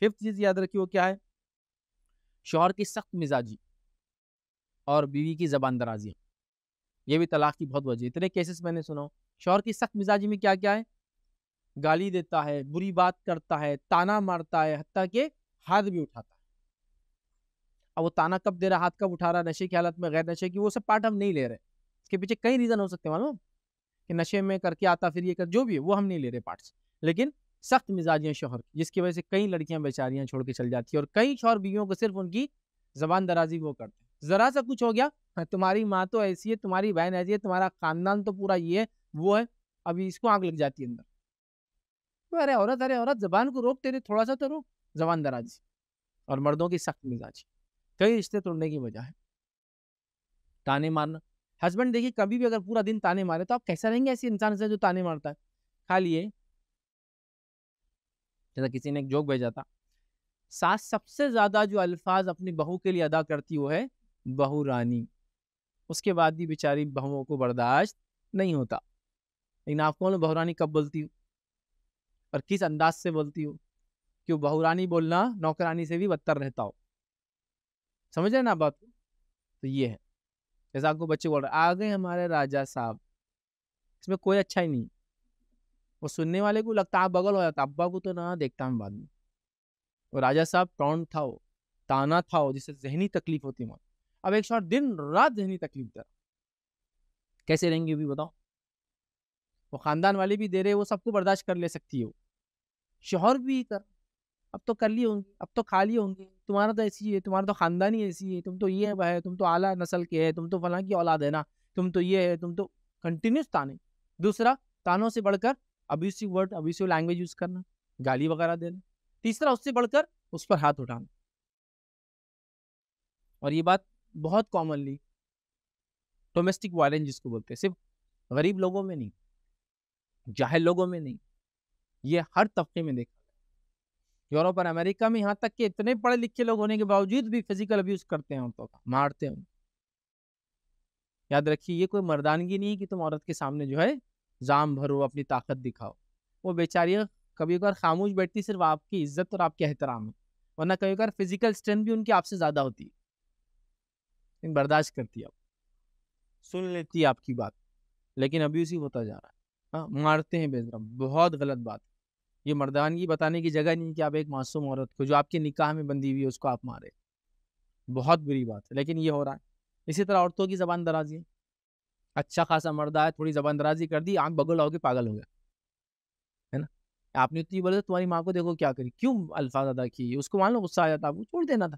fifth चीज़ याद रखिए वो क्या है शोहर की सख्त मिजाजी और बीवी की ज़बान दराजी ये भी तलाक की बहुत वजह इतने केसेस मैंने सुना शोहर की सख्त मिजाजी में क्या क्या है गाली देता है बुरी बात करता है ताना मारता है हती के हाथ भी उठाता है अब वो ताना कब दे रहा हाथ कब उठा रहा नशे की हालत में गैर नशे की वो सब पार्ट हम नहीं ले रहे इसके पीछे कई रीज़न हो सकते हैं मालूम कि नशे में करके आता फिर ये कर जो भी है वो हम नहीं ले रहे पार्ट्स लेकिन सख्त मिजाज हैं शोहर जिसकी वजह से कई लड़कियां बेचारियां छोड़ के चल जाती है और कई शोहर बीवियों को सिर्फ उनकी जबान दराजी वो करते हैं ज़रा सा कुछ हो गया हाँ, तुम्हारी माँ तो ऐसी है तुम्हारी बहन ऐसी है तुम्हारा खानदान तो पूरा ये है वो है अभी इसको आग लग जाती है अंदर तो अरे औरत अरे औरत जबान को रोक तेरे थोड़ा सा तो रोक जबान दराजी और मर्दों की सख्त मिजाज कई रिश्ते तोड़ने की वजह है ताने मारना हस्बैंड देखिए कभी भी अगर पूरा दिन ताने मारे तो आप कैसा रहेंगे ऐसे इंसान से जो ताने मारता है खाली जैसा किसी ने एक जोक भेजा था सास सबसे ज़्यादा जो अल्फाज अपनी बहू के लिए अदा करती वो है बहू रानी उसके बाद भी बेचारी बहुओं को बर्दाश्त नहीं होता लेकिन आप कौन बहू रानी कब बोलती हो और किस अंदाज से बोलती हो कि बहू रानी बोलना नौकरानी से भी बदतर रहता हो समझ रहे ना बात तो ये है जैसा आपको बच्चे बोल रहे आ गए हमारे राजा साहब इसमें कोई अच्छा ही नहीं वो सुनने वाले को लगता आप बगल हो जाता अब्बा को तो ना देखता हूँ बाद में वो राजा साहब प्रौण था वो ताना था वो जिससे जहनी तकलीफ होती मौत अब एक शॉट दिन रात जहनी तकलीफ था कैसे रहेंगे भी बताओ वो खानदान वाले भी दे रहे वो सबको बर्दाश्त कर ले सकती हो शोहर भी कर अब तो कर लिए होंगे अब तो खा लिए होंगे तुम्हारा तो ऐसी है तुम्हारा तो खानदान ही ऐसी है तुम तो ये है तुम तो आला नस्ल के है तुम तो फला की औलाद है ना तुम तो ये है तुम तो कंटिन्यूस ताने दूसरा तानों से बढ़कर abusive word abusive language use करना गाली वगैरह देना तीसरा उससे बढ़कर उस पर हाथ उठाना और ये बात बहुत कॉमनली डोमेस्टिक वायलेंस जिसको बोलते हैं सिर्फ गरीब लोगों में नहीं जाहिल लोगों में नहीं ये हर तबके में देखा यूरोप और अमेरिका में यहाँ तक कि इतने पढ़े लिखे लोग होने के बावजूद भी फिजिकल अब्यूज करते हैं उनको मारते हैं याद रखिए ये कोई मर्दानगी नहीं है कि तुम औरत के सामने जो है जाम भरो अपनी ताकत दिखाओ वो बेचारी कभी कभार खामोश बैठती सिर्फ आपकी इज्जत और आपके एहतराम है वरना कभी कभार फिजिकल स्ट्रेंथ भी उनकी आपसे ज़्यादा होती है लेकिन बर्दाश्त करती है आप सुन लेती है आपकी बात लेकिन अभी उसी होता जा रहा है हाँ मारते हैं बेजरा बहुत गलत बात ये मर्दानगी बताने की जगह नहीं कि आप एक मासूम औरत को जो आपके निकाह में बंधी हुई है उसको आप मारे बहुत बुरी बात है लेकिन ये हो रहा है इसी तरह औरतों की ज़बान दराजी है अच्छा खासा मर्द है थोड़ी जबान दराजी कर दी आंख बगल आओगे पागल हो गया है ना आपने इतनी बोले तुम्हारी माँ को देखो क्या करी क्यों अल्फाज अदा किए उसको मान लो गुस्सा आ जाता आपको छोड़ देना था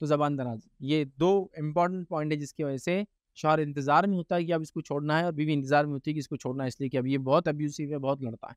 तो जबान दराजी ये दो इम्पॉर्टेंट पॉइंट है जिसकी वजह से शोहर इंतज़ार में होता है कि अब इसको छोड़ना है और बीवी इंतज़ार में होती है कि इसको छोड़ना है इसलिए कि अब ये बहुत अब्यूसिव है बहुत लड़ता है